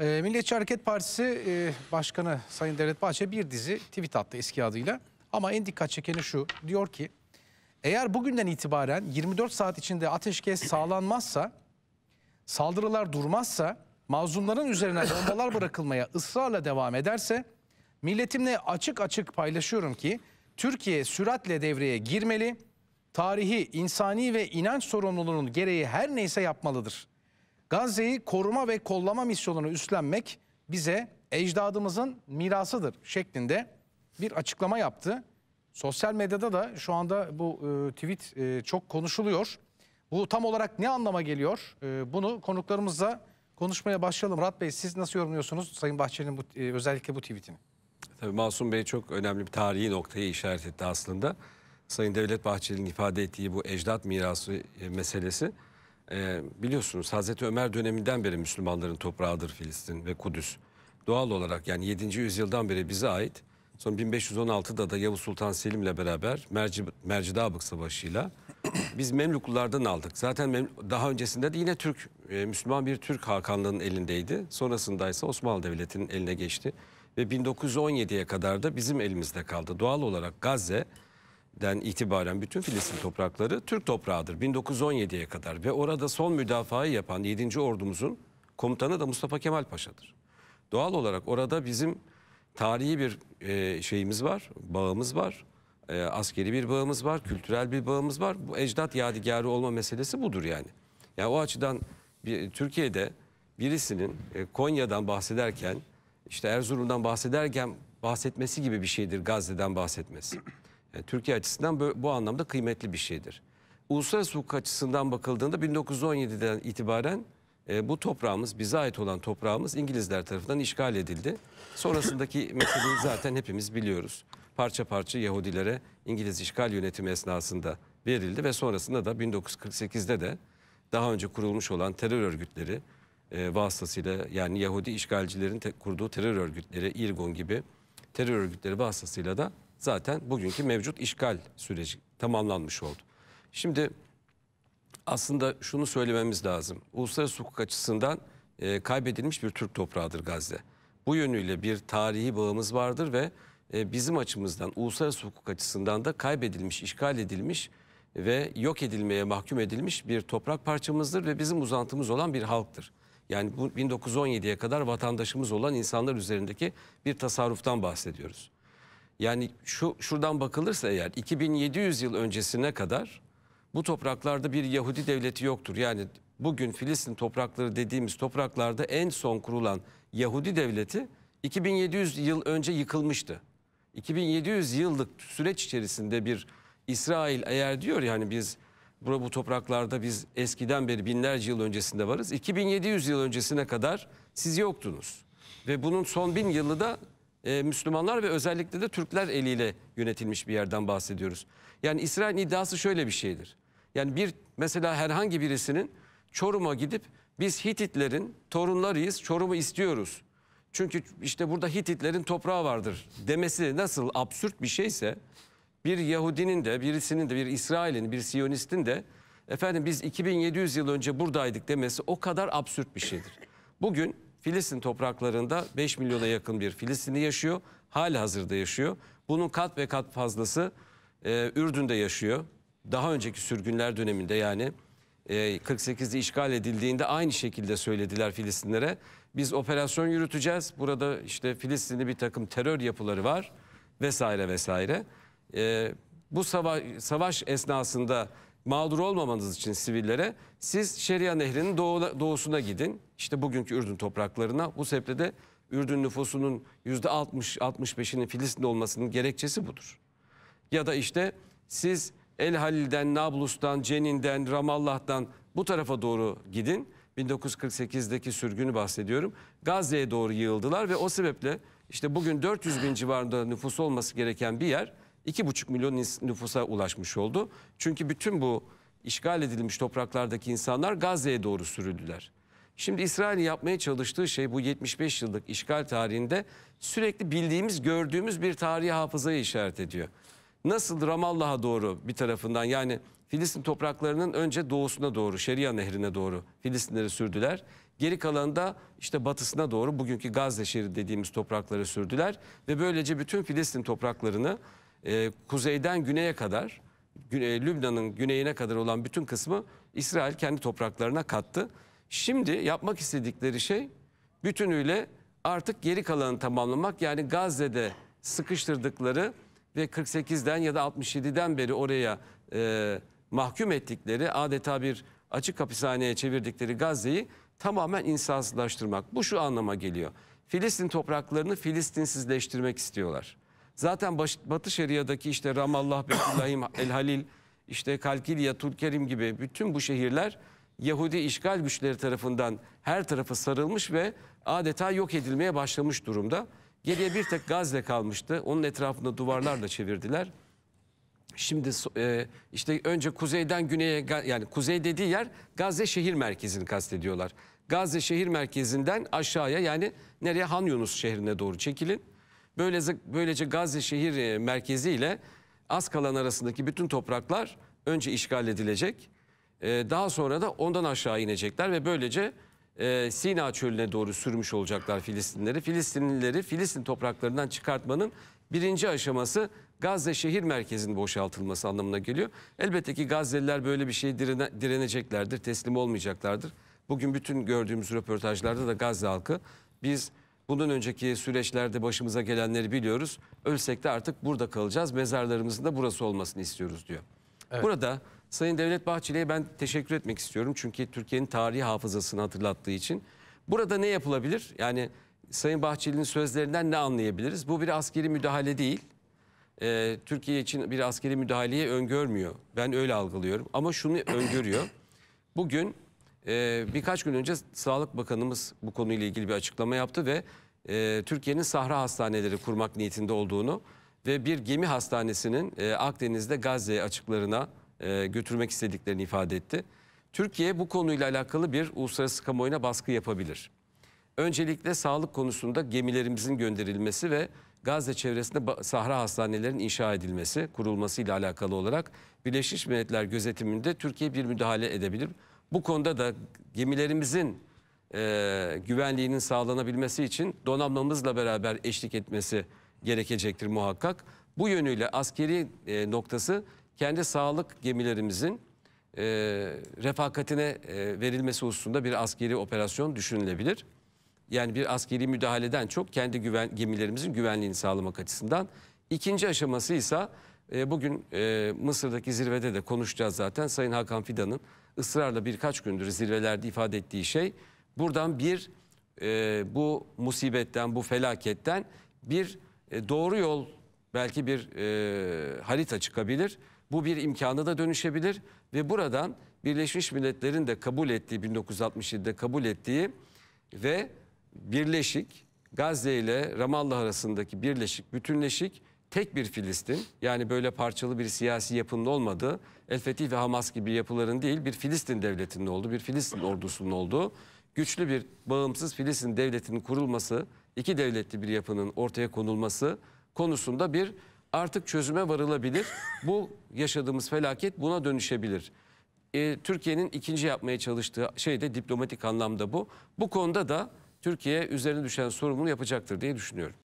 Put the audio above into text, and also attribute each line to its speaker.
Speaker 1: E, Milliyetçi Hareket Partisi e, Başkanı Sayın Devlet Bahçe bir dizi tweet attı eski adıyla. Ama en dikkat çekeni şu diyor ki eğer bugünden itibaren 24 saat içinde ateşkes sağlanmazsa saldırılar durmazsa mazlumların üzerine bombalar bırakılmaya ısrarla devam ederse milletimle açık açık paylaşıyorum ki Türkiye süratle devreye girmeli, tarihi, insani ve inanç sorumluluğunun gereği her neyse yapmalıdır.'' Gazze'yi koruma ve kollama misyonunu üstlenmek bize ecdadımızın mirasıdır şeklinde bir açıklama yaptı. Sosyal medyada da şu anda bu e, tweet e, çok konuşuluyor. Bu tam olarak ne anlama geliyor? E, bunu konuklarımızla konuşmaya başlayalım. Murat Bey siz nasıl yorumluyorsunuz Sayın Bahçeli'nin bu, e, özellikle bu tweetini? Tabii Masum Bey çok önemli bir tarihi noktayı işaret etti aslında. Sayın Devlet Bahçeli'nin ifade ettiği bu ecdat mirası e, meselesi ee, biliyorsunuz Hazreti Ömer döneminden beri Müslümanların toprağıdır Filistin ve Kudüs. Doğal olarak yani 7. yüzyıldan beri bize ait. Son 1516'da da Yavuz Sultan Selim'le beraber Merci, Mercidabık Savaşı'yla biz Memluklulardan aldık. Zaten Mem daha öncesinde de yine Türk, e, Müslüman bir Türk Hakanlığı'nın elindeydi. Sonrasında ise Osmanlı Devleti'nin eline geçti. Ve 1917'ye kadar da bizim elimizde kaldı. Doğal olarak Gazze den itibaren bütün Filistin toprakları Türk toprağıdır 1917'ye kadar ve orada son müdafaa yapan 7. ordumuzun komutanı da Mustafa Kemal Paşa'dır. Doğal olarak orada bizim tarihi bir e, şeyimiz var, bağımız var. E, askeri bir bağımız var, kültürel bir bağımız var. Bu ecdat yadigarı olma meselesi budur yani. Yani o açıdan bir, Türkiye'de birisinin e, Konya'dan bahsederken, işte Erzurum'dan bahsederken bahsetmesi gibi bir şeydir Gazze'den bahsetmesi. E, Türkiye açısından bu, bu anlamda kıymetli bir şeydir. Uluslararası hukuk açısından bakıldığında 1917'den itibaren e, bu toprağımız, bize ait olan toprağımız İngilizler tarafından işgal edildi. Sonrasındaki meseleyi zaten hepimiz biliyoruz. Parça parça Yahudilere İngiliz işgal yönetimi esnasında verildi ve sonrasında da 1948'de de daha önce kurulmuş olan terör örgütleri e, vasıtasıyla yani Yahudi işgalcilerin te kurduğu terör örgütleri, İrgun gibi terör örgütleri vasıtasıyla da zaten bugünkü mevcut işgal süreci tamamlanmış oldu. Şimdi aslında şunu söylememiz lazım. Uluslararası hukuk açısından e, kaybedilmiş bir Türk toprağıdır Gazze. Bu yönüyle bir tarihi bağımız vardır ve e, bizim açımızdan uluslararası hukuk açısından da kaybedilmiş, işgal edilmiş ve yok edilmeye mahkum edilmiş bir toprak parçamızdır ve bizim uzantımız olan bir halktır. Yani bu 1917'ye kadar vatandaşımız olan insanlar üzerindeki bir tasarruftan bahsediyoruz. Yani şu şuradan bakılırsa eğer 2700 yıl öncesine kadar bu topraklarda bir Yahudi devleti yoktur. Yani bugün Filistin toprakları dediğimiz topraklarda en son kurulan Yahudi devleti 2700 yıl önce yıkılmıştı. 2700 yıllık süreç içerisinde bir İsrail eğer diyor yani biz burada bu topraklarda biz eskiden beri binlerce yıl öncesinde varız. 2700 yıl öncesine kadar siz yoktunuz. Ve bunun son bin yılı da e, Müslümanlar ve özellikle de Türkler eliyle yönetilmiş bir yerden bahsediyoruz. Yani İsrail iddiası şöyle bir şeydir. Yani bir mesela herhangi birisinin Çorum'a gidip biz Hititlerin torunlarıyız, Çorum'u istiyoruz. Çünkü işte burada Hititlerin toprağı vardır demesi nasıl absürt bir şeyse bir Yahudinin de birisinin de bir İsrail'in bir Siyonist'in de efendim biz 2700 yıl önce buradaydık demesi o kadar absürt bir şeydir. Bugün Filistin topraklarında 5 milyona yakın bir Filistinli yaşıyor. Hali hazırda yaşıyor. Bunun kat ve kat fazlası e, Ürdün'de yaşıyor. Daha önceki sürgünler döneminde yani e, 48'de işgal edildiğinde aynı şekilde söylediler Filistinlere. Biz operasyon yürüteceğiz. Burada işte Filistinli bir takım terör yapıları var vesaire vesaire. E, bu savaş, savaş esnasında mağdur olmamanız için sivillere siz Şeria Nehri'nin doğusuna gidin. İşte bugünkü Ürdün topraklarına. Bu sebeple de Ürdün nüfusunun %60-65'inin Filistin'de olmasının gerekçesi budur. Ya da işte siz El Halil'den, Nablus'tan, Cenin'den, Ramallah'tan bu tarafa doğru gidin. 1948'deki sürgünü bahsediyorum. Gazze'ye doğru yığıldılar ve o sebeple işte bugün 400 bin civarında nüfus olması gereken bir yer 2,5 milyon nüfusa ulaşmış oldu. Çünkü bütün bu işgal edilmiş topraklardaki insanlar Gazze'ye doğru sürüldüler. Şimdi İsrail'in yapmaya çalıştığı şey bu 75 yıllık işgal tarihinde sürekli bildiğimiz, gördüğümüz bir tarihi hafızayı işaret ediyor. Nasıl Ramallah'a doğru bir tarafından yani Filistin topraklarının önce doğusuna doğru, Şeria Nehri'ne doğru Filistinleri sürdüler. Geri kalanı da işte batısına doğru bugünkü Gazze şehri dediğimiz toprakları sürdüler ve böylece bütün Filistin topraklarını e, kuzeyden güneye kadar güne, Lübnan'ın güneyine kadar olan bütün kısmı İsrail kendi topraklarına kattı. Şimdi yapmak istedikleri şey bütünüyle artık geri kalanı tamamlamak yani Gazze'de sıkıştırdıkları ve 48'den ya da 67'den beri oraya e, mahkum ettikleri adeta bir açık hapishaneye çevirdikleri Gazze'yi tamamen insansızlaştırmak. Bu şu anlama geliyor. Filistin topraklarını Filistinsizleştirmek istiyorlar. Zaten baş, Batı Şeria'daki işte Ramallah, Betülahim, El Halil, işte Kalkilya, Tulkerim gibi bütün bu şehirler Yahudi işgal güçleri tarafından her tarafı sarılmış ve adeta yok edilmeye başlamış durumda. Geriye bir tek Gazze kalmıştı. Onun etrafında duvarlarla çevirdiler. Şimdi e, işte önce kuzeyden güneye yani kuzey dediği yer Gazze şehir merkezini kastediyorlar. Gazze şehir merkezinden aşağıya yani nereye Han Yunus şehrine doğru çekilin. Böylece, böylece Gazze şehir e, merkezi ile az kalan arasındaki bütün topraklar önce işgal edilecek. E, daha sonra da ondan aşağı inecekler ve böylece e, Sina çölüne doğru sürmüş olacaklar Filistinleri. Filistinlileri Filistin topraklarından çıkartmanın birinci aşaması Gazze şehir merkezinin boşaltılması anlamına geliyor. Elbette ki Gazze'liler böyle bir şey direne, direneceklerdir, teslim olmayacaklardır. Bugün bütün gördüğümüz röportajlarda da Gazze halkı biz Bundan önceki süreçlerde başımıza gelenleri biliyoruz. Ölsek de artık burada kalacağız. Mezarlarımızın da burası olmasını istiyoruz diyor. Evet. Burada Sayın Devlet Bahçeli'ye ben teşekkür etmek istiyorum. Çünkü Türkiye'nin tarihi hafızasını hatırlattığı için. Burada ne yapılabilir? Yani Sayın Bahçeli'nin sözlerinden ne anlayabiliriz? Bu bir askeri müdahale değil. Ee, Türkiye için bir askeri müdahaleyi öngörmüyor. Ben öyle algılıyorum. Ama şunu öngörüyor. Bugün e, birkaç gün önce Sağlık Bakanımız bu konuyla ilgili bir açıklama yaptı ve e, Türkiye'nin sahra hastaneleri kurmak niyetinde olduğunu ve bir gemi hastanesinin e, Akdeniz'de Gazze açıklarına e, götürmek istediklerini ifade etti. Türkiye bu konuyla alakalı bir uluslararası kamuoyuna baskı yapabilir. Öncelikle sağlık konusunda gemilerimizin gönderilmesi ve Gazze çevresinde sahra hastanelerinin inşa edilmesi, kurulması ile alakalı olarak Birleşmiş Milletler gözetiminde Türkiye bir müdahale edebilir. Bu konuda da gemilerimizin e, güvenliğinin sağlanabilmesi için donanmamızla beraber eşlik etmesi gerekecektir muhakkak. Bu yönüyle askeri e, noktası kendi sağlık gemilerimizin e, refakatine e, verilmesi hususunda bir askeri operasyon düşünülebilir. Yani bir askeri müdahaleden çok kendi güven, gemilerimizin güvenliğini sağlamak açısından. İkinci aşaması ise e, bugün e, Mısır'daki zirvede de konuşacağız zaten Sayın Hakan Fidan'ın ısrarla birkaç gündür zirvelerde ifade ettiği şey buradan bir e, bu musibetten, bu felaketten bir e, doğru yol belki bir e, harita çıkabilir. Bu bir imkanı da dönüşebilir ve buradan Birleşmiş Milletler'in de kabul ettiği 1967'de kabul ettiği ve birleşik Gazze ile Ramallah arasındaki birleşik bütünleşik tek bir Filistin yani böyle parçalı bir siyasi yapının olmadığı El Fetih ve Hamas gibi yapıların değil bir Filistin devletinin olduğu bir Filistin ordusunun olduğu güçlü bir bağımsız Filistin devletinin kurulması iki devletli bir yapının ortaya konulması konusunda bir artık çözüme varılabilir. Bu yaşadığımız felaket buna dönüşebilir. E, Türkiye'nin ikinci yapmaya çalıştığı şey de diplomatik anlamda bu. Bu konuda da Türkiye üzerine düşen sorumluluğu yapacaktır diye düşünüyorum.